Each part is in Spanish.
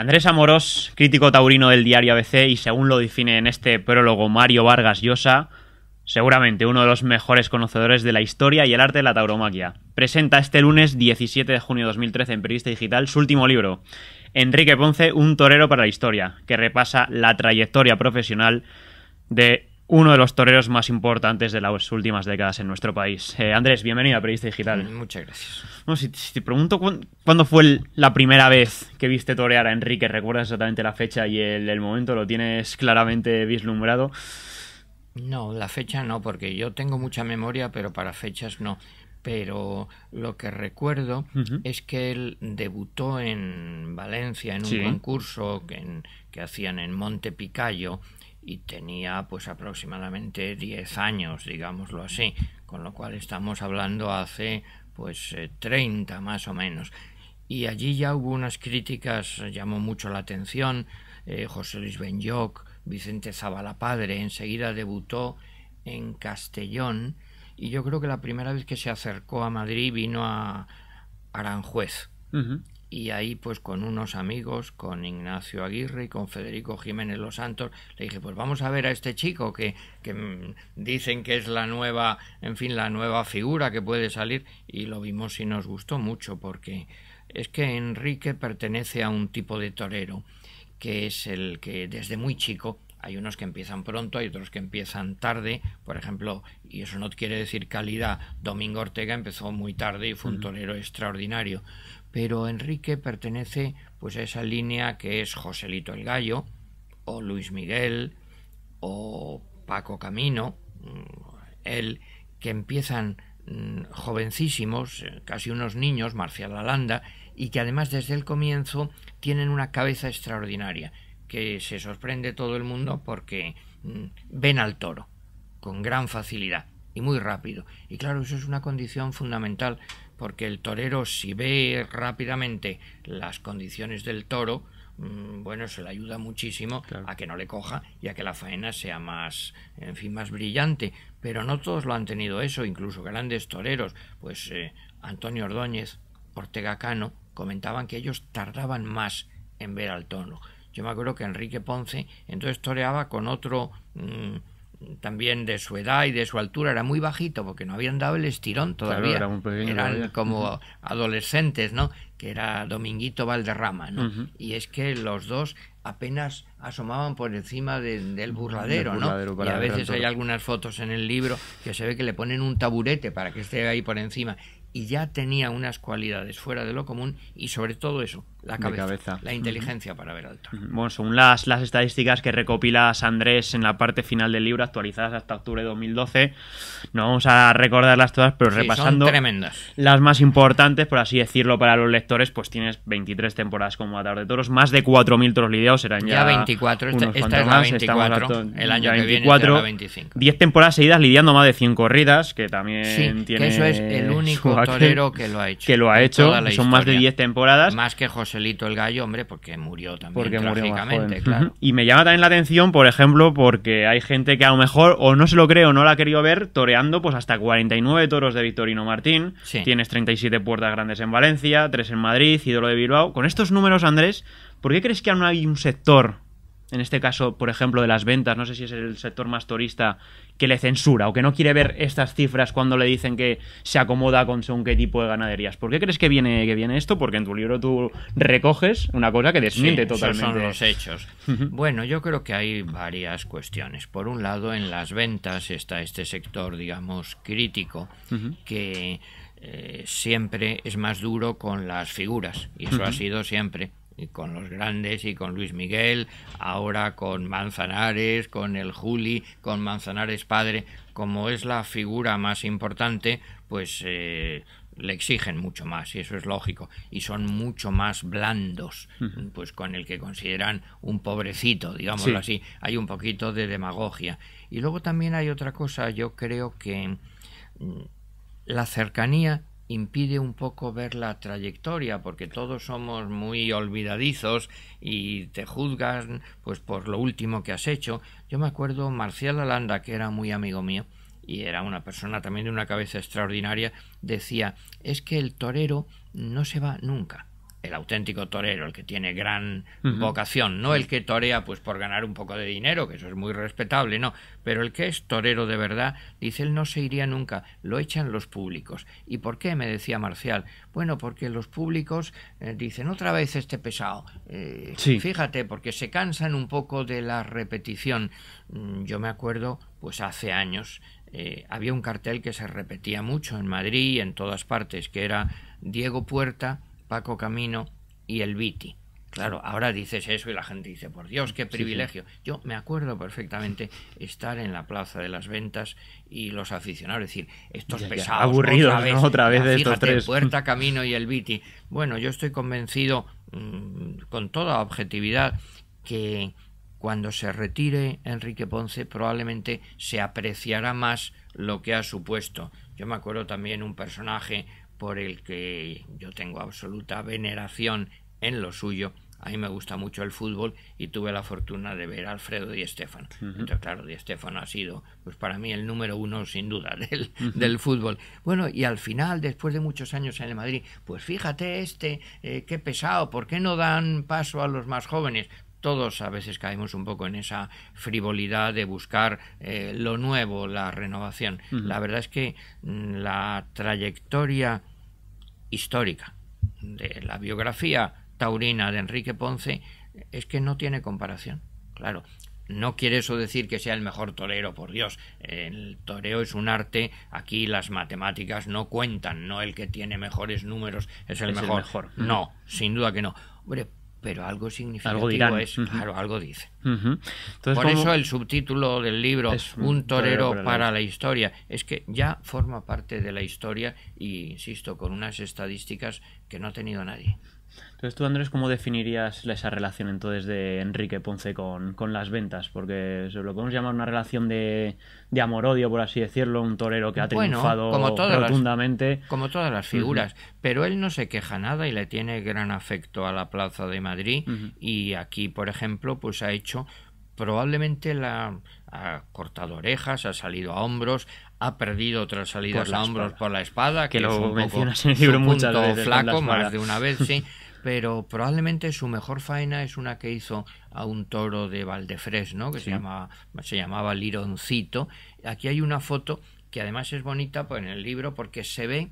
Andrés Amorós, crítico taurino del diario ABC y según lo define en este prólogo Mario Vargas Llosa, seguramente uno de los mejores conocedores de la historia y el arte de la tauromaquia, presenta este lunes 17 de junio de 2013 en Periodista Digital su último libro, Enrique Ponce, un torero para la historia, que repasa la trayectoria profesional de uno de los toreros más importantes de las últimas décadas en nuestro país. Eh, Andrés, bienvenido a Periodista Digital. Mm, muchas gracias. si, te pregunto cuándo fue la primera vez que viste torear a Enrique, recuerdas exactamente la fecha y el, momento, lo tienes claramente vislumbrado. No, la fecha no, porque yo tengo mucha memoria, pero para fechas no. Pero lo que recuerdo es que él debutó en Valencia en un concurso que, que hacían en Monte Picayo y tenía pues aproximadamente 10 años, digámoslo así, con lo cual estamos hablando hace pues 30 eh, más o menos. Y allí ya hubo unas críticas, llamó mucho la atención, eh, José Luis Benyoc, Vicente Zavala enseguida debutó en Castellón y yo creo que la primera vez que se acercó a Madrid vino a Aranjuez y ahí pues con unos amigos, con Ignacio Aguirre y con Federico Jiménez Los Santos, le dije pues vamos a ver a este chico que, que mm, dicen que es la nueva, en fin, la nueva figura que puede salir y lo vimos y nos gustó mucho porque es que Enrique pertenece a un tipo de torero que es el que desde muy chico hay unos que empiezan pronto, hay otros que empiezan tarde, por ejemplo, y eso no quiere decir calidad, Domingo Ortega empezó muy tarde y fue un torero extraordinario, pero Enrique pertenece pues a esa línea que es Joselito el Gallo, o Luis Miguel, o Paco Camino, mm, él, que empiezan mm, jovencísimos, eh, casi unos niños, Marcial Alanda, y que además desde el comienzo tienen una cabeza extraordinaria, que se sorprende todo el mundo porque mm, ven al toro con gran facilidad y muy rápido. Y claro, eso es una condición fundamental porque el torero si ve rápidamente las condiciones del toro, mm, bueno, se le ayuda muchísimo a que no le coja y a que la faena sea más, en fin, más brillante. Pero no todos lo han tenido eso, incluso grandes toreros, pues eh, Antonio Ordóñez, Ortega Cano, comentaban que ellos tardaban más en ver al tono. Yo me acuerdo que Enrique Ponce entonces toreaba con otro mm, también de su edad y de su altura, era muy bajito porque no habían dado el estirón todavía. pequeño, Eran como adolescentes, ¿no? Que era Dominguito Valderrama, ¿no? Y es que los dos apenas asomaban por encima del burladero, ¿no? Y a veces hay algunas fotos en el libro que se ve que le ponen un taburete para que esté ahí por encima. Y ya tenía unas cualidades fuera de lo común y sobre todo eso, la cabeza, La inteligencia para ver al Bueno, según las, las estadísticas que recopila Andrés en la parte final del libro, actualizadas hasta octubre de 2012, no vamos a recordarlas todas, pero repasando las más importantes, por así decirlo, para los lectores, pues tienes 23 temporadas como Matador de Toros, más de 4.000 toros lidiados, serán ya, 24, esta, es la 24, el año 24, que viene 25. 10 temporadas seguidas lidiando más de 100 corridas, que también tiene... Que eso es el único torero que lo ha hecho. Que lo ha hecho, son más de 10 temporadas. Más que José Joselito el Gallo, hombre, porque murió también Y me llama también la atención, por ejemplo, porque hay gente que a lo mejor o no se lo creo, no la ha querido ver toreando pues hasta 49 toros de Victorino Martín. Tienes 37 puertas grandes en Valencia, 3 en Madrid, ídolo de Bilbao. Con estos números, Andrés, ¿por qué crees que aún hay un sector en este caso, por ejemplo, de las ventas, no sé si es el sector más turista, que le censura o que no quiere ver estas cifras cuando le dicen que se acomoda con según qué tipo de ganaderías. ¿Por qué crees que viene, que viene esto? Porque en tu libro tú recoges una cosa que desmiente totalmente. son los hechos. bueno, yo creo que hay varias cuestiones. Por un lado, en las ventas está este sector, digamos, crítico, que eh, siempre es más duro con las figuras, y eso ha sido siempre y con los grandes y con Luis Miguel, ahora con Manzanares, con el Juli, con Manzanares padre, como es la figura más importante, pues eh, le exigen mucho más, y eso es lógico, y son mucho más blandos, pues con el que consideran un pobrecito, digámoslo así, hay un poquito de demagogia. Y luego también hay otra cosa, yo creo que mm, la cercanía impide un poco ver la trayectoria porque todos somos muy olvidadizos y te juzgan pues por lo último que has hecho. Yo me acuerdo Marcial Alanda que era muy amigo mío y era una persona también de una cabeza extraordinaria decía es que el torero no se va nunca el auténtico torero, el que tiene gran vocación, no el que torea pues por ganar un poco de dinero, que eso es muy respetable, no, pero el que es torero de verdad, dice él no se iría nunca, lo echan los públicos. ¿Y por qué? me decía Marcial. Bueno, porque los públicos eh, dicen otra vez este pesado. Eh, fíjate, porque se cansan un poco de la repetición. Mm, yo me acuerdo, pues hace años, eh, había un cartel que se repetía mucho en Madrid y en todas partes, que era Diego Puerta, Paco Camino y el Viti. Claro, ahora dices eso y la gente dice, por Dios, qué privilegio. Yo me acuerdo perfectamente estar en la Plaza de las Ventas y los aficionados decir, estos pesados. otra vez, de estos tres. Puerta, Camino y el Viti. Bueno, yo estoy convencido, mm, con toda objetividad, que cuando se retire Enrique Ponce probablemente se apreciará más lo que ha supuesto. Yo me acuerdo también un personaje por el que yo tengo absoluta veneración en lo suyo. A mí me gusta mucho el fútbol y tuve la fortuna de ver a Alfredo Di Stéfano. claro, Di ha sido, pues para mí, el número uno, sin duda, del, fútbol. Bueno, y al final, después de muchos años en el Madrid, pues fíjate este, eh, qué pesado, ¿por qué no dan paso a los más jóvenes? todos a veces caemos un poco en esa frivolidad de buscar eh, lo nuevo, la renovación. La verdad es que mm, la trayectoria histórica de la biografía taurina de Enrique Ponce es que no tiene comparación. Claro, no quiere eso decir que sea el mejor torero, por Dios. El toreo es un arte, aquí las matemáticas no cuentan, no el que tiene mejores números es el, mejor. mejor. No, sin duda que no. Hombre, pero algo significativo es, claro, algo dice. Por eso el subtítulo del libro, Un torero, para, la, historia, es que ya forma parte de la historia y, insisto, con unas estadísticas que no ha tenido nadie. Entonces tú, Andrés, ¿cómo definirías esa relación entonces de Enrique Ponce con, con las ventas? Porque se lo podemos llamar una relación de, de amor-odio, por así decirlo, un torero que ha triunfado como rotundamente. como todas las figuras, pero él no se queja nada y le tiene gran afecto a la Plaza de Madrid y aquí, por ejemplo, pues ha hecho probablemente la ha cortado orejas, ha salido a hombros, ha perdido otras salidas a hombros por la espada, que, lo mencionas en el libro muchas veces. flaco, más de una vez, sí. Pero probablemente su mejor faena es una que hizo a un toro de Valdefres, ¿no? Que se, llamaba, se llamaba Lironcito. Aquí hay una foto que además es bonita pues, en el libro porque se ve,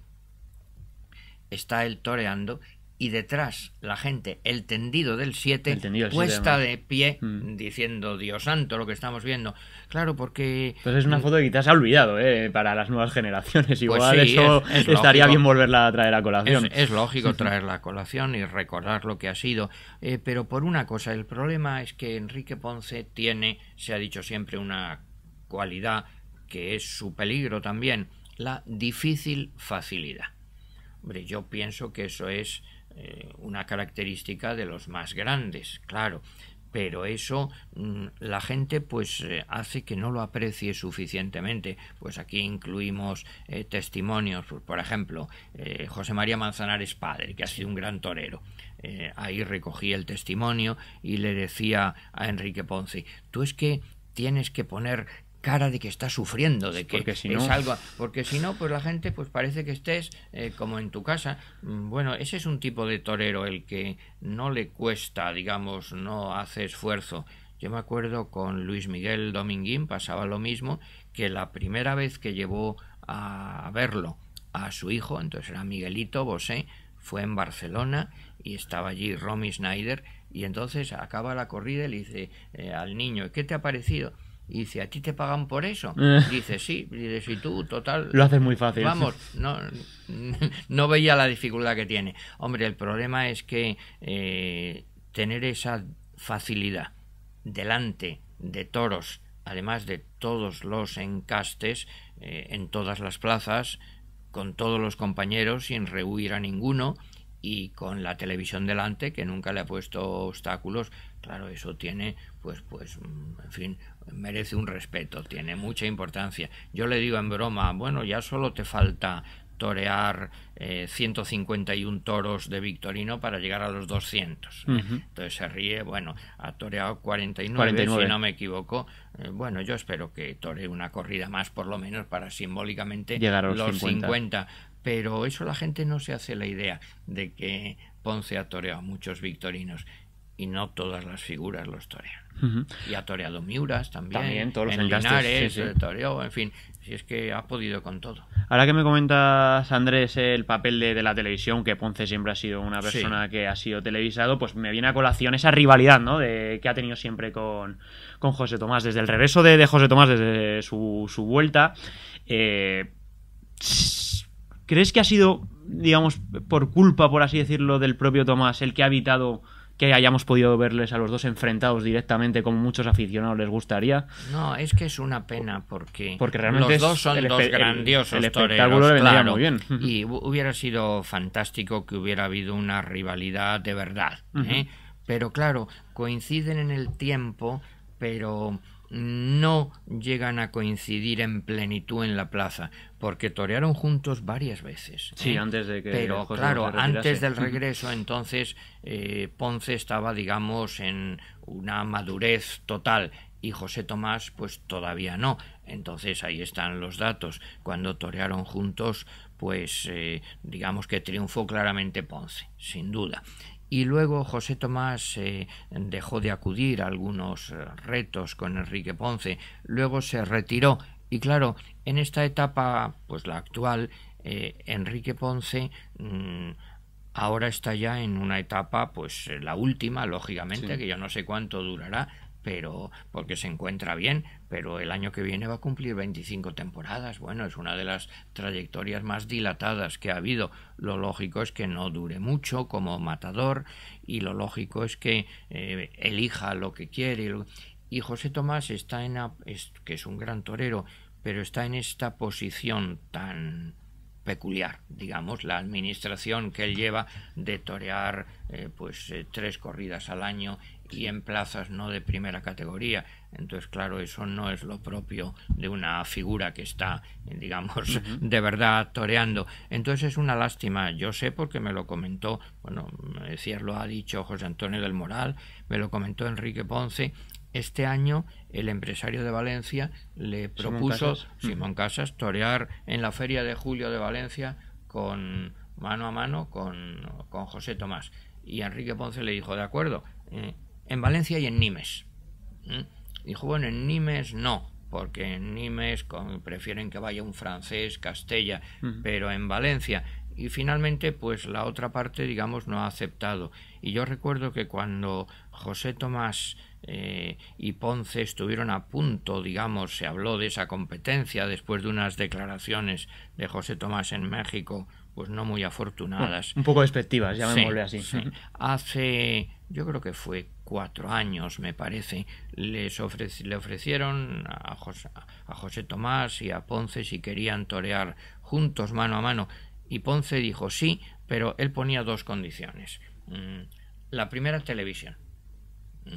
está él toreando y detrás la gente, el tendido del 7, puesta de pie, mm. diciendo Dios santo lo que estamos viendo. Claro, porque... Pues es una mm, foto que quizás ha olvidado ¿eh? para las nuevas generaciones. Pues Igual eso estaría bien volverla a traer a colación. Es, lógico traerla a colación y recordar lo que ha sido. Eh, pero por una cosa, el problema es que Enrique Ponce tiene, se ha dicho siempre, una cualidad que es su peligro también, la difícil facilidad. Hombre, yo pienso que eso es eh, una característica de los más grandes, claro. Pero eso mm, la gente pues eh, hace que no lo aprecie suficientemente. Pues aquí incluimos eh, testimonios, por ejemplo, José María Manzanares padre, que ha sido un gran torero. ahí recogí el testimonio y le decía a Enrique Ponce, tú es que tienes que poner cara de que está sufriendo, de que es algo, porque si no, pues la gente pues parece que estés eh, como en tu casa. Mm, bueno, ese es un tipo de torero el que no le cuesta, digamos, no hace esfuerzo. Yo me acuerdo con Luis Miguel Dominguín pasaba lo mismo que la primera vez que llevó a verlo a su hijo, entonces era Miguelito Bosé, fue en Barcelona y estaba allí Romy Schneider y entonces acaba la corrida y le dice eh, al niño, ¿qué te ha parecido? Y dice, ¿a ti te pagan por eso? Eh. Dice, sí. Dice, y tú, total. Lo haces muy fácil. Vamos, no, no veía la dificultad que tiene. Hombre, el problema es que eh, tener esa facilidad delante de toros, además de todos los encastes, eh, en todas las plazas, con todos los compañeros, sin rehuir a ninguno, y con la televisión delante, que nunca le ha puesto obstáculos, claro, eso tiene, pues, pues, mm, en fin, merece un respeto, tiene mucha importancia. Yo le digo en broma, bueno, ya solo te falta torear 151 eh, toros de Victorino para llegar a los 200. ¿eh? Entonces se ríe, bueno, ha toreado 49, si no me equivoco. Eh, bueno, yo espero que tore una corrida más por lo menos para simbólicamente llegar a los, 50. 50. Pero eso la gente no se hace la idea de que Ponce ha toreado muchos Victorinos y no todas las figuras los torean. Y ha toreado Miuras también. todos los en eh, en fin. Si es que ha podido con todo. Ahora que me comentas, Andrés, el papel de, la televisión, que Ponce siempre ha sido una persona que ha sido televisado, pues me viene a colación esa rivalidad ¿no? de, que ha tenido siempre con, con José Tomás. Desde el regreso de, José Tomás, desde su, su vuelta, eh, ¿crees que ha sido, digamos, por culpa, por así decirlo, del propio Tomás, el que ha evitado que hayamos podido verles a los dos enfrentados directamente como muchos aficionados les gustaría. No, es que es una pena porque, porque realmente los dos son dos grandiosos muy bien. Y hubiera sido fantástico que hubiera habido una rivalidad de verdad. ¿eh? Pero claro, coinciden en el tiempo, pero no llegan a coincidir en plenitud en la plaza, porque torearon juntos varias veces. Sí, ¿eh? antes de que. Pero claro, antes del regreso, entonces eh, Ponce estaba, digamos, en una madurez total y José Tomás, pues todavía no. Entonces ahí están los datos. Cuando torearon juntos, pues eh, digamos que triunfó claramente Ponce, sin duda y luego José Tomás eh, dejó de acudir a algunos eh, retos con Enrique Ponce, luego se retiró y claro, en esta etapa, pues la actual, eh, Enrique Ponce mm, ahora está ya en una etapa, pues la última, lógicamente, que yo no sé cuánto durará, pero porque se encuentra bien, pero el año que viene va a cumplir 25 temporadas. Bueno, es una de las trayectorias más dilatadas que ha habido. Lo lógico es que no dure mucho como matador y lo lógico es que eh, elija lo que quiere. Y José Tomás está en que es un gran torero, pero está en esta posición tan peculiar, digamos, la administración que él lleva de torear eh, pues eh, tres corridas al año y en plazas no de primera categoría. Entonces, claro, eso no es lo propio de una figura que está, digamos, de verdad toreando. Entonces es una lástima. Yo sé porque me lo comentó, bueno, decías eh, lo ha dicho José Antonio del Moral, me lo comentó Enrique Ponce. Este año el empresario de Valencia le propuso Simón Casas, torear en la feria de julio de Valencia con mano a mano con, con José Tomás. Y Enrique Ponce le dijo, de acuerdo, eh, en Valencia y en Nimes. Dijo, bueno, en Nimes no, porque en Nimes prefieren que vaya un francés, Castella, pero en Valencia. Y finalmente, pues la otra parte, digamos, no ha aceptado. Y yo recuerdo que cuando José Tomás eh, y Ponce estuvieron a punto, digamos, se habló de esa competencia después de unas declaraciones de José Tomás en México pues no muy afortunadas. Mm, un poco despectivas, ya me así. Hace, yo creo que fue cuatro años, me parece, les le ofrecieron a José, a José Tomás y a Ponce si querían torear juntos, mano a mano, y Ponce dijo sí, pero él ponía dos condiciones. Mm, la primera, televisión. Mm,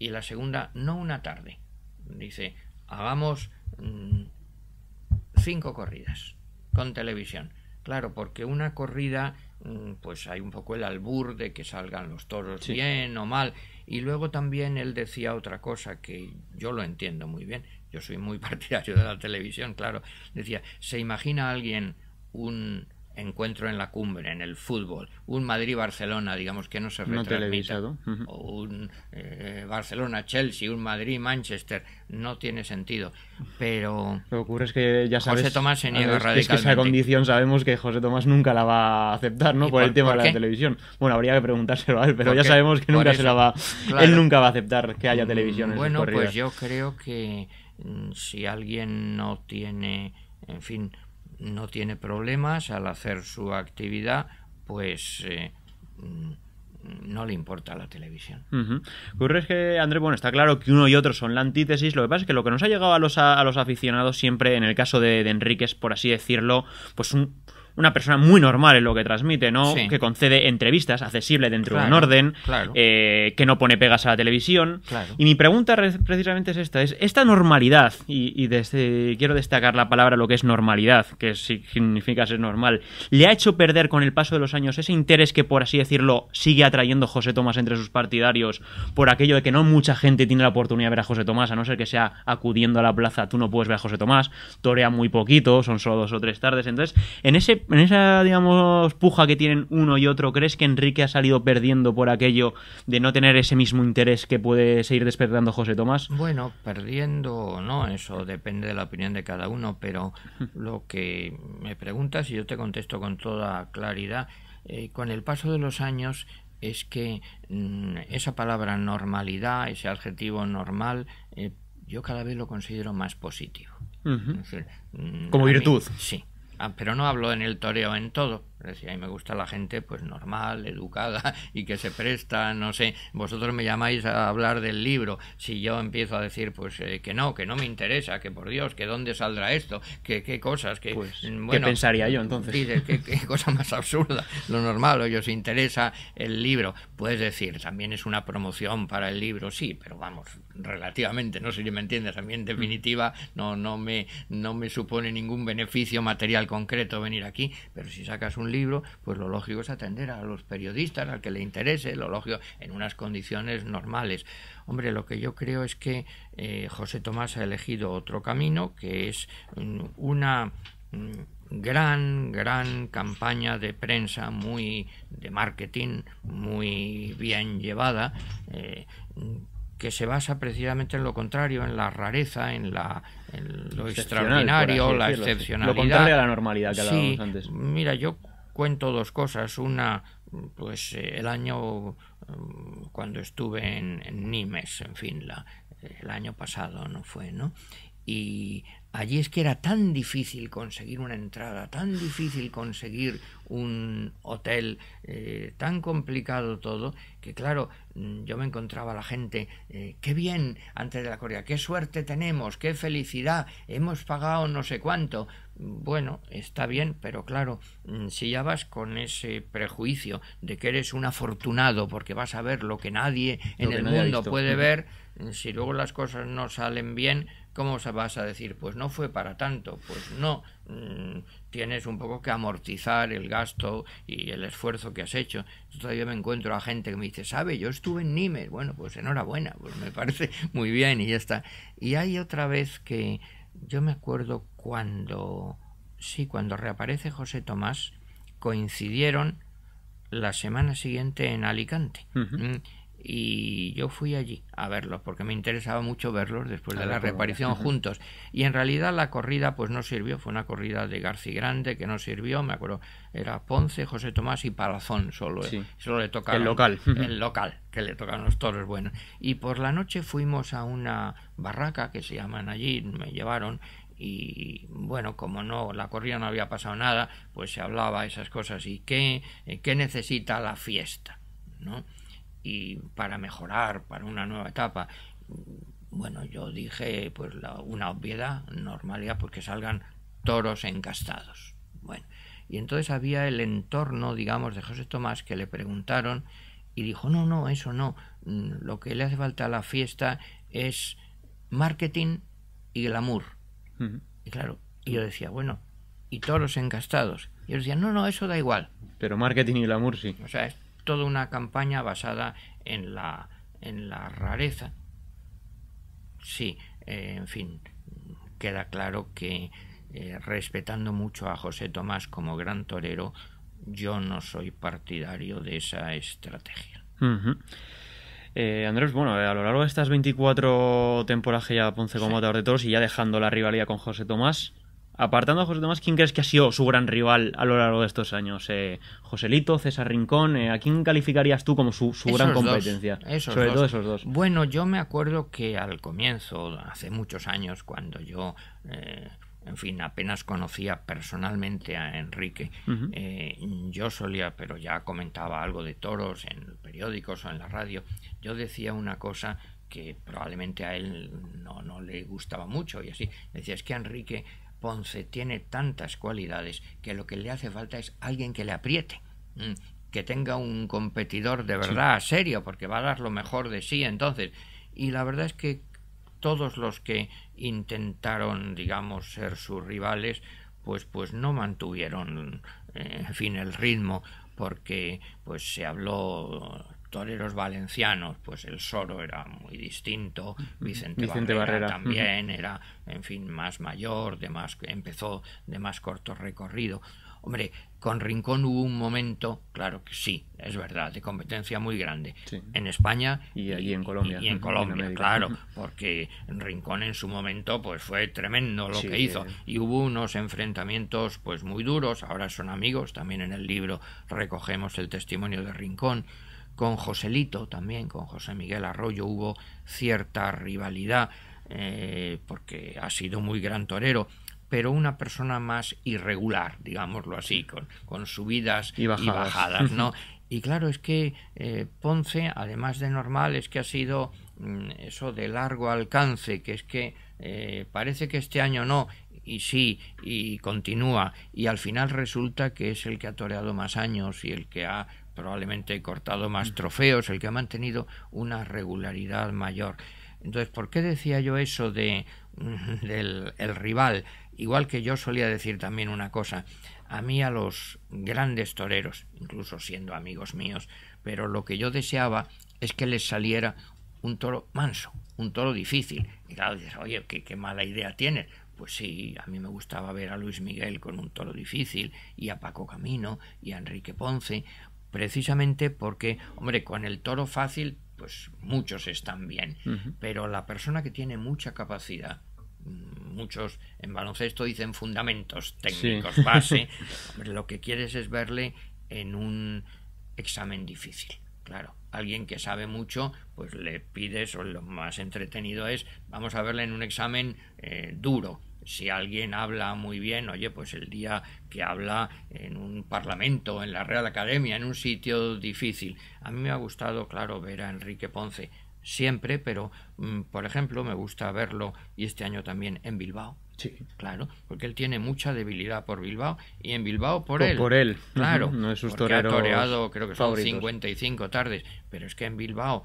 y la segunda, no una tarde. Dice, hagamos cinco corridas con televisión Claro, porque una corrida mm, pues hay un poco el albur de que salgan los toros bien o mal. Y luego también él decía otra cosa que yo lo entiendo muy bien. Yo soy muy partidario de la televisión, claro. Decía, se imagina alguien un, encuentro en la cumbre, en el fútbol, un Madrid-Barcelona, digamos que no se retransmita, no o un eh, Barcelona-Chelsea, un Madrid-Manchester, no tiene sentido. Pero lo que ocurre es que ya sabes, José Tomás se niega radicalmente. Es que esa condición sabemos que José Tomás nunca la va a aceptar, ¿no? Por, el tema de la televisión. Bueno, habría que preguntárselo a él, pero ya sabemos que nunca se la va, él nunca va a aceptar que haya mm, televisión. En bueno, pues yo creo que mm, si alguien no tiene, en fin no tiene problemas al hacer su actividad, pues eh, mm, no le importa la televisión. Uh -huh. que, André, bueno, está claro que uno y otro son la antítesis. Lo que pasa es que lo que nos ha llegado a los, a, los aficionados siempre, en el caso de, de Enrique, es, por así decirlo, pues un, una persona muy normal en lo que transmite, ¿no? Que concede entrevistas accesible dentro de un orden, eh, que no pone pegas a la televisión. Y mi pregunta precisamente es esta, es esta normalidad, y, quiero destacar la palabra lo que es normalidad, que significa ser normal, ¿le ha hecho perder con el paso de los años ese interés que, por así decirlo, sigue atrayendo a José Tomás entre sus partidarios por aquello de que no mucha gente tiene la oportunidad de ver a José Tomás, a no ser que sea acudiendo a la plaza, tú no puedes ver a José Tomás, torea muy poquito, son solo dos o tres tardes. Entonces, en ese en esa, digamos, puja que tienen uno y otro, ¿crees que Enrique ha salido perdiendo por aquello de no tener ese mismo interés que puede seguir despertando José Tomás? Bueno, perdiendo o no, eso depende de la opinión de cada uno, pero lo que me preguntas y yo te contesto con toda claridad, eh, con el paso de los años es que mm, esa palabra normalidad, ese adjetivo normal, eh, yo cada vez lo considero más positivo. Mm, Como virtud. sí, Ah, pero no hablo en el toreo en todo, eh, si a mí me gusta la gente, pues normal, educada y que se presta, no sé. Vosotros me llamáis a hablar del libro. Si yo empiezo a decir, pues eh, que no, que no me interesa, que por Dios, que dónde saldrá esto, que qué cosas, que. Pues, mm, pensaría yo entonces? Dices, ¿qué, cosa más absurda. Lo normal, oye, os interesa el libro. Puedes decir, también es una promoción para el libro, sí, pero vamos, relativamente, no sé si me entiendes. A mí, en definitiva, no, no, me, no me supone ningún beneficio material concreto venir aquí, pero si sacas un libro, pues lo lógico es atender a los periodistas, al que le interese, lo lógico, en unas condiciones normales. Hombre, lo que yo creo es que eh, José Tomás ha elegido otro camino, que es mm, una mm, gran, gran campaña de prensa, muy de marketing, muy bien llevada, eh, que se basa precisamente en lo contrario, en la rareza, en, la, lo extraordinario, la excepcionalidad. Lo contrario a la normalidad que antes. Mira, yo cuento dos cosas. Una, pues eh, el año mm, cuando estuve en, Nimes, en fin, el año pasado no fue, ¿no? Y allí es que era tan difícil conseguir una entrada, tan difícil conseguir un hotel, eh, tan complicado todo, que claro, mm, yo me encontraba la gente, eh, qué bien antes de la Corea, qué suerte tenemos, qué felicidad, hemos pagado no sé cuánto, bueno, está bien, pero claro, mm, si ya vas con ese prejuicio de que eres un afortunado porque vas a ver lo que nadie en el mundo puede ver, mm, si luego las cosas no salen bien, ¿cómo vas a decir? Pues no fue para tanto, pues no, mm, tienes un poco que amortizar el gasto y el esfuerzo que has hecho. todavía me encuentro a gente que me dice, sabe, yo estuve en Nimes, bueno, pues enhorabuena, pues me parece muy bien y ya está. Y hay otra vez que yo me acuerdo cuando, sí, cuando reaparece José Tomás, coincidieron la semana siguiente en Alicante y yo fui allí a verlos porque me interesaba mucho verlos después de la reparición juntos y en realidad la corrida pues no sirvió fue una corrida de García Grande que no sirvió me acuerdo era Ponce José Tomás y Palazón solo eh, solo le toca, el local el local que le tocan los toros bueno y por la noche fuimos a una barraca que se llaman allí me llevaron y bueno, como no, la corrida no había pasado nada, pues se hablaba esas cosas y qué, eh, qué necesita la fiesta, ¿no? y para mejorar, para una nueva etapa. Bueno, yo dije pues una obviedad, normalidad, pues que salgan toros encastados. Bueno, y entonces había el entorno, digamos, de José Tomás que le preguntaron y dijo, no, no, eso no, mm, lo que le hace falta a la fiesta es marketing y glamour. Y claro, y yo decía, bueno, y toros encastados. Y yo decía no, no, eso da igual. Pero marketing y glamour sí. O sea, toda una campaña basada en la, en la rareza. Sí, eh, en fin, queda claro que eh, respetando mucho a José Tomás como gran torero, yo no soy partidario de esa estrategia. Eh, Andrés, bueno, a lo largo de estas 24 temporadas ya Ponce como sí. de toros y ya dejando la rivalidad con José Tomás, Apartando a José Tomás, ¿quién crees que ha sido su gran rival a lo largo de estos años? Eh, Joselito, César Rincón, eh, ¿a quién calificarías tú como su, gran competencia? Sobre todo esos dos. Bueno, yo me acuerdo que al comienzo, hace muchos años, cuando yo, eh, en fin, apenas conocía personalmente a Enrique, yo solía, pero ya comentaba algo de toros en periódicos o en la radio, yo decía una cosa que probablemente a él no, no le gustaba mucho y así. Decía, es que Enrique Ponce tiene tantas cualidades que lo que le hace falta es alguien que le apriete, mm, que tenga un competidor de verdad serio, porque va a dar lo mejor de sí entonces. Y la verdad es que todos los que intentaron, digamos, ser sus rivales, pues, pues no mantuvieron, eh, en fin, el ritmo, porque pues se habló toreros valencianos, pues el Soro era muy distinto, Vicente, Barrera, también era, en fin, más mayor, de más, empezó de más corto recorrido. Hombre, con Rincón hubo un momento, claro que sí, es verdad, de competencia muy grande en España y, allí en Colombia. Y, en Colombia, claro, porque Rincón en su momento pues fue tremendo lo que hizo y hubo unos enfrentamientos pues muy duros, ahora son amigos, también en el libro recogemos el testimonio de Rincón con Joselito también, con José Miguel Arroyo hubo cierta rivalidad eh, porque ha sido muy gran torero pero una persona más irregular, digámoslo así, con, con subidas y bajadas, y ¿no? Y claro, es que eh, Ponce, además de normal, es que ha sido mm, eso de largo alcance, que es que eh, parece que este año no, y sí, y continúa, y al final resulta que es el que ha toreado más años y el que ha probablemente he cortado más mm. trofeos, el que ha mantenido una regularidad mayor. Entonces, ¿por qué decía yo eso de, del rival? Igual que yo solía decir también una cosa, a mí a los grandes toreros, incluso siendo amigos míos, pero lo que yo deseaba es que les saliera un toro manso, un toro difícil. Y claro, dices, oye, qué, qué mala idea tienes. Pues sí, a mí me gustaba ver a Luis Miguel con un toro difícil, y a Paco Camino, y a Enrique Ponce, precisamente porque, hombre, con el toro fácil, pues muchos están bien, pero la persona que tiene mucha capacidad, mm, muchos en baloncesto dicen fundamentos técnicos, base, lo que quieres es verle en un examen difícil, claro. Alguien que sabe mucho, pues le pides, o lo más entretenido es, vamos a verle en un examen eh, duro, si alguien habla muy bien, oye, pues el día que habla en un parlamento, en la Real Academia, en un sitio difícil. A mí me ha gustado, claro, ver a Enrique Ponce siempre, pero mm, por ejemplo, me gusta verlo y este año también en Bilbao. Sí. Claro, porque él tiene mucha debilidad por Bilbao y en Bilbao por él. Por él. Claro. no es porque ha toreado, creo que son 55 tardes, pero es que en Bilbao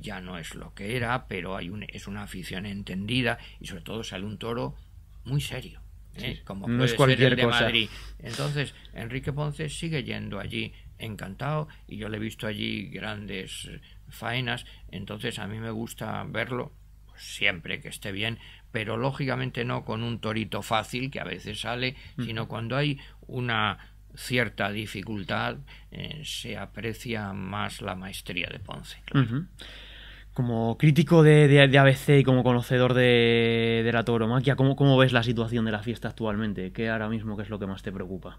ya no es lo que era, pero hay un, es una afición entendida y sobre todo sale un toro muy serio. ¿eh? como cualquier ser de cosa. Madrid. Entonces, Enrique Ponce sigue yendo allí encantado y yo le he visto allí grandes faenas, entonces a mí me gusta verlo siempre que esté bien, pero lógicamente no con un torito fácil que a veces sale, sino cuando hay una cierta dificultad eh, se aprecia más la maestría de Ponce como crítico de, de, ABC y como conocedor de, la tauromaquia, ¿cómo, ves la situación de la fiesta actualmente? ¿Qué ahora mismo qué es lo que más te preocupa?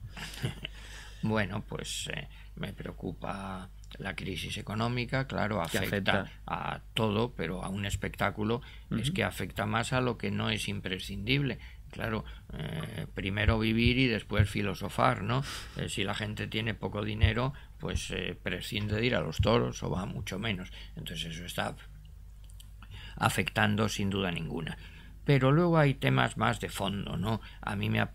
bueno, pues eh, me preocupa la crisis económica, claro, afecta, a todo, pero a un espectáculo es que afecta más a lo que no es imprescindible, claro, eh, primero vivir y después filosofar, ¿no? Eh, si la gente tiene poco dinero, pues eh, prescinde de ir a los toros o va mucho menos. Entonces eso está afectando sin duda ninguna. Pero luego hay temas más de fondo, ¿no? A mí me,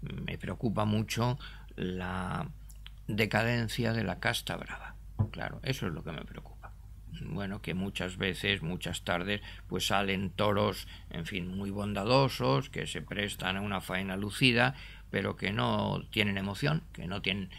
me preocupa mucho la decadencia de la casta brava. Claro, eso es lo que me preocupa. Bueno, que muchas veces, muchas tardes, pues salen toros, en fin, muy bondadosos, que se prestan a una faena lucida, pero que no tienen emoción, que no tienen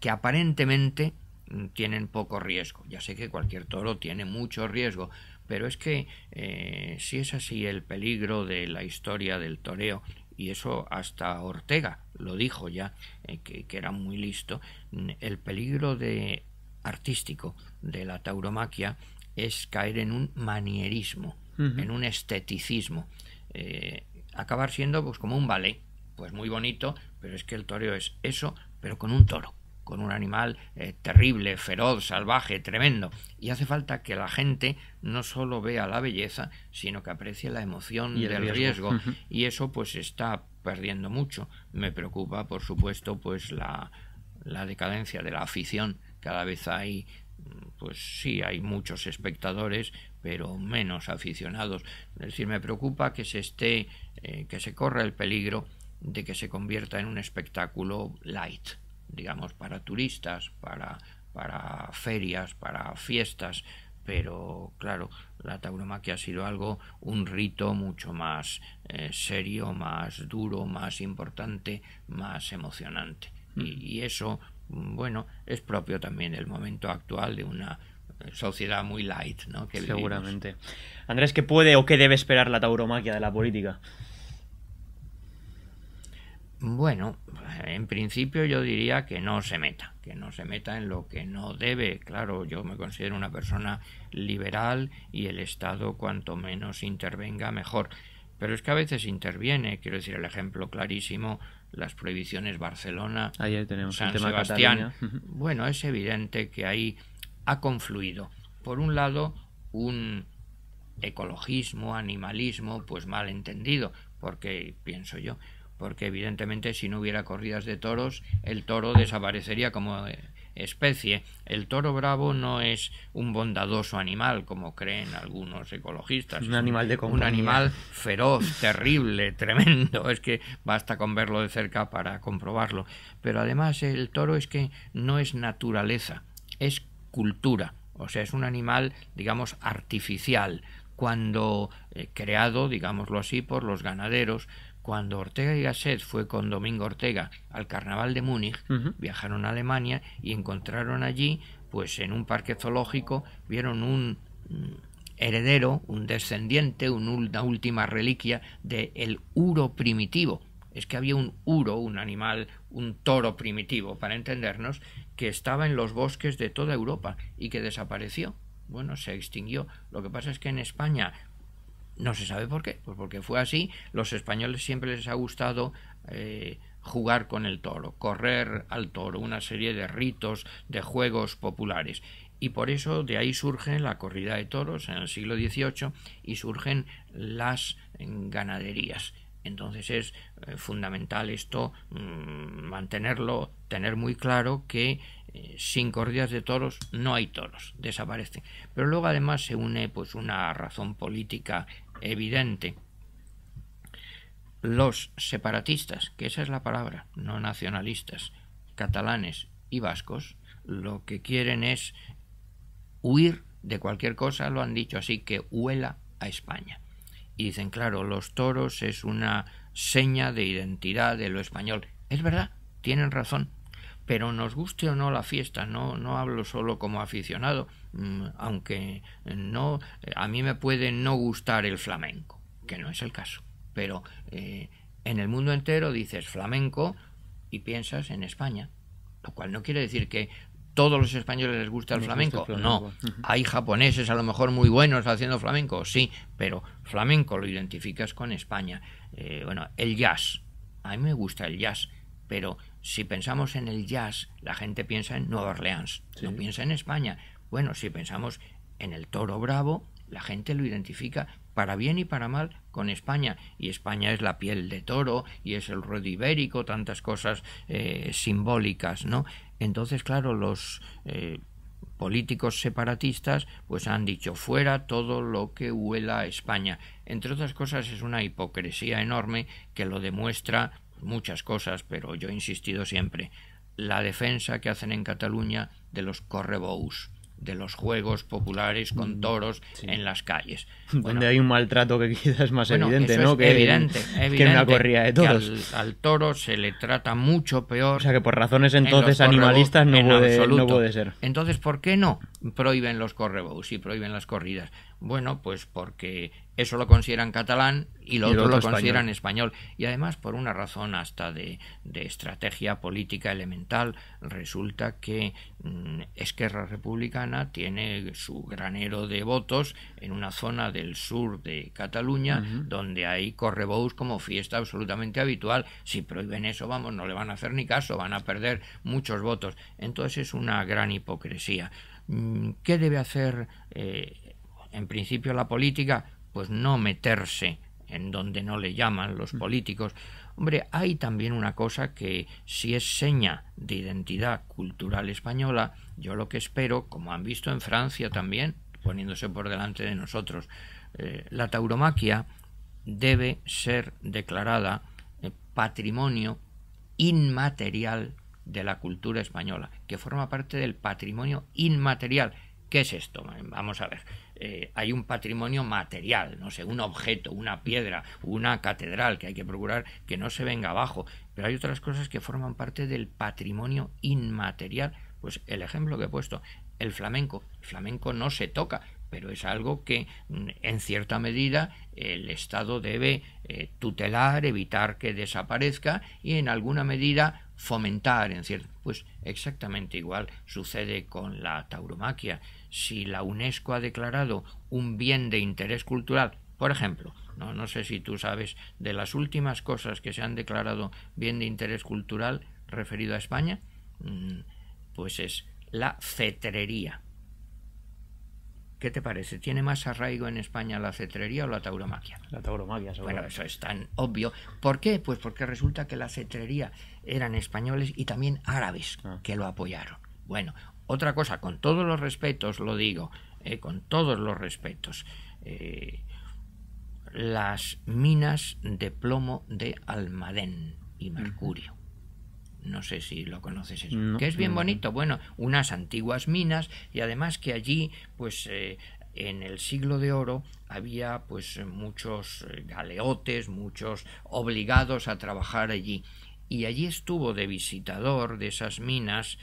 que aparentemente mm, tienen poco riesgo. Ya sé que cualquier toro tiene mucho riesgo, pero es que eh, si es así el peligro de la historia del toreo, y eso hasta Ortega lo dijo ya, eh, que, era muy listo, mm, el peligro de artístico de la tauromaquia es caer en un manierismo, en un esteticismo, eh, acabar siendo pues como un ballet, pues muy bonito, pero es que el toreo es eso, pero con un toro con un animal eh, terrible, feroz, salvaje, tremendo. Y hace falta que la gente no solo vea la belleza, sino que aprecie la emoción y del riesgo. Y eso pues está perdiendo mucho. Me preocupa, por supuesto, pues la, decadencia de la afición. Cada vez hay pues sí, hay muchos espectadores, pero menos aficionados. Es decir, me preocupa que se esté, eh, que se corra el peligro de que se convierta en un espectáculo light digamos, para turistas, para, para ferias, para fiestas, pero claro, la tauromaquia ha sido algo, un rito mucho más eh, serio, más duro, más importante, más emocionante. Mm. Y, eso, bueno, es propio también el momento actual de una eh, sociedad muy light, ¿no? Que Seguramente. Andrés, ¿qué puede o qué debe esperar la tauromaquia de la política? Bueno, en principio yo diría que no se meta, que no se meta en lo que no debe. Claro, yo me considero una persona liberal y el Estado cuanto menos intervenga mejor. Pero es que a veces interviene, quiero decir el ejemplo clarísimo, las prohibiciones Barcelona, Ahí tenemos San Sebastián. Bueno, es evidente que ahí ha confluido, por un lado, un ecologismo, animalismo, pues mal entendido, porque pienso yo, porque evidentemente si no hubiera corridas de toros, el toro desaparecería como eh, especie. El toro bravo no es un bondadoso animal, como creen algunos ecologistas. Un animal de Un animal feroz, terrible, tremendo. Es que basta con verlo de cerca para comprobarlo. Pero además el toro es que no es naturaleza, es cultura. O sea, es un animal, digamos, artificial, cuando eh, creado, digámoslo así, por los ganaderos, cuando Ortega y Gasset fue con Domingo Ortega al carnaval de Múnich, viajaron a Alemania y encontraron allí, pues en un parque zoológico, vieron un mm, heredero, un descendiente, una última reliquia del el uro primitivo. Es que había un uro, un animal, un toro primitivo, para entendernos, que estaba en los bosques de toda Europa y que desapareció bueno, se extinguió. Lo que pasa es que en España no se sabe por qué, pues porque fue así. Los españoles siempre les ha gustado eh, jugar con el toro, correr al toro, una serie de ritos, de juegos populares. Y por eso de ahí surge la corrida de toros en el siglo XVIII y surgen las ganaderías. Entonces es eh, fundamental esto mm, mantenerlo, tener muy claro que eh, sin corridas de toros no hay toros, desaparecen. Pero luego además se une pues una razón política evidente. Los separatistas, que esa es la palabra, no nacionalistas, catalanes y vascos, lo que quieren es huir de cualquier cosa, lo han dicho así, que huela a España. Y dicen, claro, los toros es una seña de identidad de lo español. Es verdad, tienen razón, pero nos guste o no la fiesta, no, no hablo solo como aficionado, mm, aunque no, eh, a mí me puede no gustar el flamenco, que no es el caso, pero eh, en el mundo entero dices flamenco y piensas en España, lo cual no quiere decir que todos los españoles les guste el, flamenco. No, hay japoneses a lo mejor muy buenos haciendo flamenco, sí, pero flamenco lo identificas con España. Eh, bueno, el jazz, a mí me gusta el jazz, pero si pensamos en el jazz, la gente piensa en Nueva Orleans, no piensa en España. Bueno, si pensamos en el toro bravo, la gente lo identifica para bien y para mal con España. Y España es la piel de toro y es el ruedo ibérico, tantas cosas eh, simbólicas, ¿no? Entonces, claro, los eh, políticos separatistas pues han dicho fuera todo lo que huela a España. Entre otras cosas es una hipocresía enorme que lo demuestra muchas cosas, pero yo he insistido siempre, la defensa que hacen en Cataluña de los correbous de los juegos populares con mm, toros en las calles. Donde hay un maltrato que quizás es más evidente, ¿no? que, evidente, evidente, que una corrida de toros. Al, toro se le trata mucho peor. O sea que por razones entonces animalistas no, puede, ser. Entonces, ¿por qué no prohíben los correbous y prohíben las corridas? Bueno, pues porque eso lo consideran catalán y lo otro, lo consideran español. Y además, por una razón hasta de, estrategia política elemental, resulta que mm, Esquerra Republicana tiene su granero de votos en una zona del sur de Cataluña, donde hay correbous como fiesta absolutamente habitual. Si prohíben eso, vamos, no le van a hacer ni caso, van a perder muchos votos. Entonces es una gran hipocresía. Mm, ¿Qué debe hacer eh, en principio la política, pues no meterse en donde no le llaman los mm. políticos. Hombre, hay también una cosa que si es seña de identidad cultural española, yo lo que espero, como han visto en Francia también, poniéndose por delante de nosotros, eh, la tauromaquia debe ser declarada eh, patrimonio inmaterial de la cultura española, que forma parte del patrimonio inmaterial. ¿Qué es esto? Vamos a ver eh, hay un patrimonio material, no sé, un objeto, una piedra, una catedral que hay que procurar que no se venga abajo, pero hay otras cosas que forman parte del patrimonio inmaterial. Pues el ejemplo que he puesto, el flamenco. El flamenco no se toca, pero es algo que mm, en cierta medida el Estado debe eh, tutelar, evitar que desaparezca y en alguna medida fomentar en cierto pues exactamente igual sucede con la tauromaquia si la UNESCO ha declarado un bien de interés cultural, por ejemplo, no, sé si tú sabes de las últimas cosas que se han declarado bien de interés cultural referido a España, mm, pues es la cetrería. ¿Qué te parece? ¿Tiene más arraigo en España la cetrería o la tauromaquia? La tauromaquia, seguro. Bueno, eso es tan obvio. ¿Por qué? Pues porque resulta que la cetrería eran españoles y también árabes ah. que lo apoyaron. Bueno, otra cosa, con todos los respetos lo digo, eh, con todos los respetos, eh, las minas de plomo de Almadén y Mercurio. No sé si lo conoces eso. que es bien bonito. Bueno, unas antiguas minas y además que allí, pues eh, en el siglo de oro había pues muchos galeotes, muchos obligados a trabajar allí. Y allí estuvo de visitador de esas minas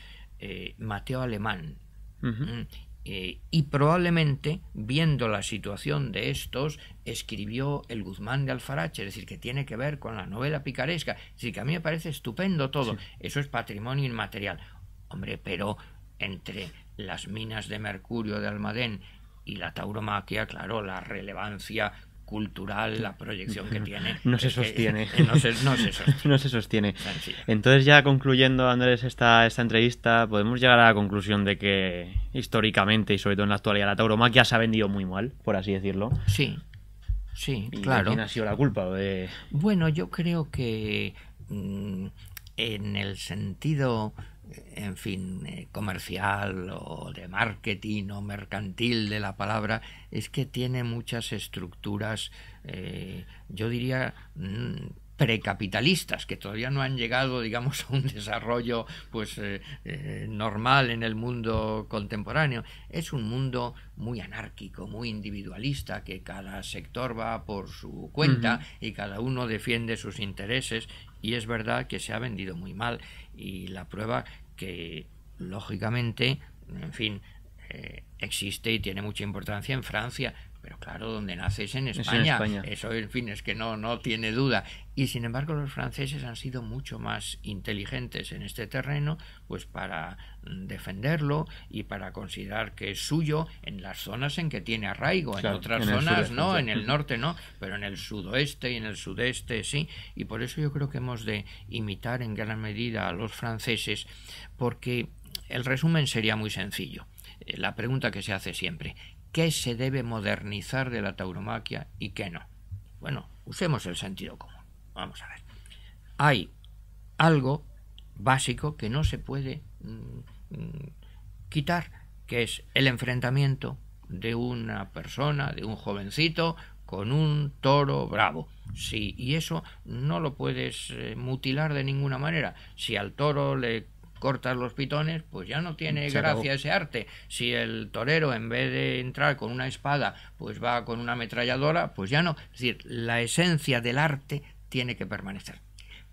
eh, Mateo Alemán. Mm, eh, y probablemente, viendo la situación de estos, escribió El Guzmán de Alfarache, es decir, que tiene que ver con la novela picaresca. Es decir, que a mí me parece estupendo todo. Eso es patrimonio inmaterial. Hombre, pero entre las minas de mercurio de Almadén y la tauromaquia, claro, la relevancia cultural, la proyección que tiene. No se sostiene. no, se, sostiene. Entonces ya concluyendo, Andrés, esta, esta entrevista, podemos llegar a la conclusión de que históricamente y sobre todo en la actualidad la tauromaquia se ha vendido muy mal, por así decirlo. Sí, sí, claro. ¿Quién ha sido la culpa? Bueno, yo creo que mm, en el sentido en fin, eh, comercial o de marketing o mercantil de la palabra, es que tiene muchas estructuras, eh, yo diría, mm, precapitalistas que todavía no han llegado digamos a un desarrollo pues eh, normal en el mundo contemporáneo es un mundo muy anárquico muy individualista que cada sector va por su cuenta y cada uno defiende sus intereses y es verdad que se ha vendido muy mal y la prueba que lógicamente, en fin, eh, existe y tiene mucha importancia en Francia, claro, donde naces en España. Es en España. Eso, en fin, es que no, no tiene duda. Y sin embargo, los franceses han sido mucho más inteligentes en este terreno, pues para mm, defenderlo y para considerar que es suyo en las zonas en que tiene arraigo, en otras zonas no, en el norte no, pero en el sudoeste y en el sudeste sí, y por eso yo creo que hemos de imitar en gran medida a los franceses, porque el resumen sería muy sencillo. Eh, la pregunta que se hace siempre, qué se debe modernizar de la tauromaquia y qué no. Bueno, usemos el sentido común. Vamos a ver. Hay algo básico que no se puede mm, mm, quitar, que es el enfrentamiento de una persona, de un jovencito, con un toro bravo. Sí, y eso no lo puedes eh, mutilar de ninguna manera. Si al toro le cortas los pitones, pues ya no tiene gracia ese arte. Si el torero, en vez de entrar con una espada, pues va con una ametralladora, pues ya no. Es decir, la esencia del arte tiene que permanecer.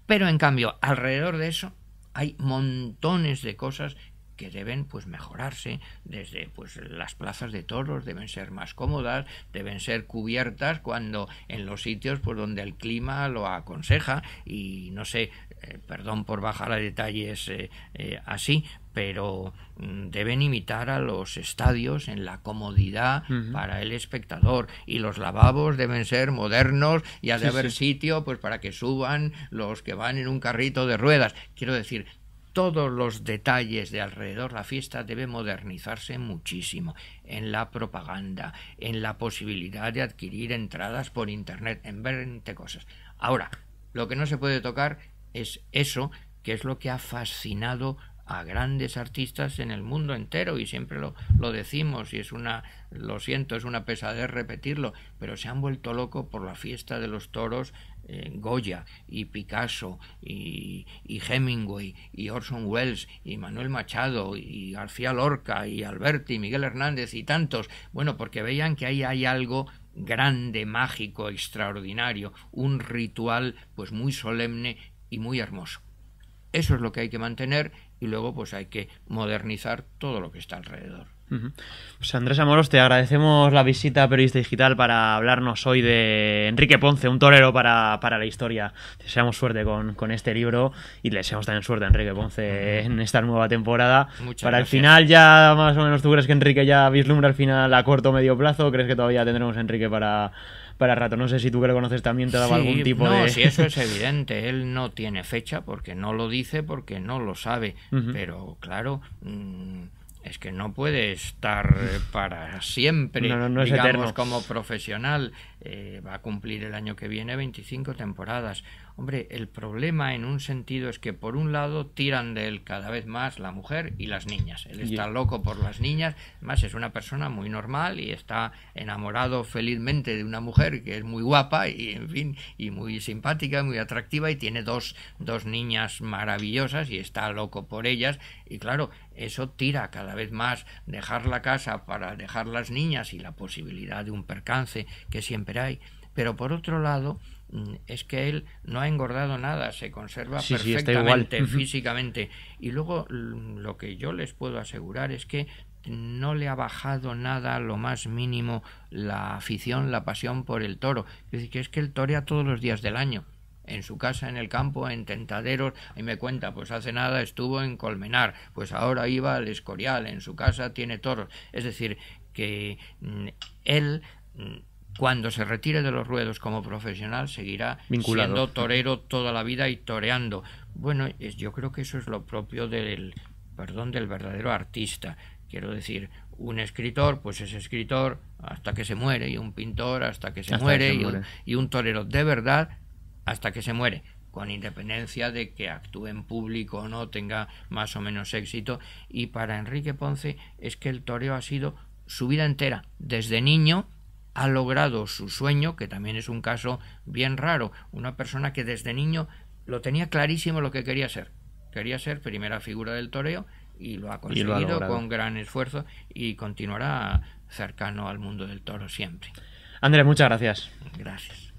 Pero en cambio, alrededor de eso hay montones de cosas que deben pues mejorarse desde pues las plazas de toros deben ser más cómodas, deben ser cubiertas cuando en los sitios pues donde el clima lo aconseja y no sé, eh, perdón por bajar a detalles eh, eh, así, pero mm, deben imitar a los estadios en la comodidad para el espectador y los lavabos deben ser modernos y ha de haber sitio pues para que suban los que van en un carrito de ruedas quiero decir todos los detalles de alrededor la fiesta debe modernizarse muchísimo en la propaganda, en la posibilidad de adquirir entradas por internet, en 20 cosas. Ahora, lo que no se puede tocar es eso, que es lo que ha fascinado a grandes artistas en el mundo entero y siempre lo, lo decimos y es una, lo siento, es una pesadez repetirlo, pero se han vuelto locos por la fiesta de los toros eh, Goya y Picasso y, y, Hemingway y Orson Welles y Manuel Machado y García Lorca y Alberti y Miguel Hernández y tantos, bueno, porque veían que ahí hay algo grande, mágico, extraordinario, un ritual pues muy solemne y muy hermoso. Eso es lo que hay que mantener y luego pues hay que modernizar todo lo que está alrededor. Pues Andrés Amoros, te agradecemos la visita a Periodista Digital para hablarnos hoy de Enrique Ponce, un torero para, la historia. Te deseamos suerte con, este libro y le deseamos también suerte a Enrique Ponce en esta nueva temporada. para el final, ya más o menos, ¿tú crees que Enrique ya vislumbra el final a corto o medio plazo? ¿Crees que todavía tendremos a Enrique para, para rato. No sé si tú que lo conoces también te daba algún tipo de. No, sí, eso es evidente. Él no tiene fecha porque no lo dice, porque no lo sabe. Pero claro. Mm, es que no puede estar eh, para siempre, no, digamos, como profesional. Eh, va a cumplir el año que viene 25 temporadas. Hombre, el problema en un sentido es que por un lado tiran de él cada vez más la mujer y las niñas. Él está loco por las niñas, más es una persona muy normal y está enamorado felizmente de una mujer que es muy guapa y en fin, y muy simpática, muy atractiva y tiene dos niñas maravillosas y está loco por ellas y claro, eso tira cada vez más dejar la casa para dejar las niñas y la posibilidad de un percance que siempre hay. Pero por otro lado, Mm, es que él no ha engordado nada, se conserva perfectamente físicamente. Y luego mm, lo que yo les puedo asegurar es que no le ha bajado nada lo más mínimo la afición, la pasión por el toro. Es decir, que es que él torea todos los días del año. En su casa, en el campo, en tentaderos, y me cuenta, pues hace nada estuvo en Colmenar, pues ahora iba al Escorial, en su casa tiene toros. Es decir, que mm, él cuando se retire de los ruedos como profesional, seguirá siendo torero toda la vida y toreando. Bueno, yo creo que eso es lo propio del, perdón, del verdadero artista. Quiero decir, un escritor, pues es escritor hasta que se muere, y un pintor hasta que se muere, Y, un, y, un, torero de verdad hasta que se muere, con independencia de que actúe en público o no, tenga más o menos éxito. Y para Enrique Ponce es que el toreo ha sido su vida entera, desde niño ha logrado su sueño, que también es un caso bien raro, una persona que desde niño lo tenía clarísimo lo que quería ser. Quería ser primera figura del toreo y lo ha conseguido con gran esfuerzo y continuará cercano al mundo del toro siempre. Andrés, muchas gracias. Gracias.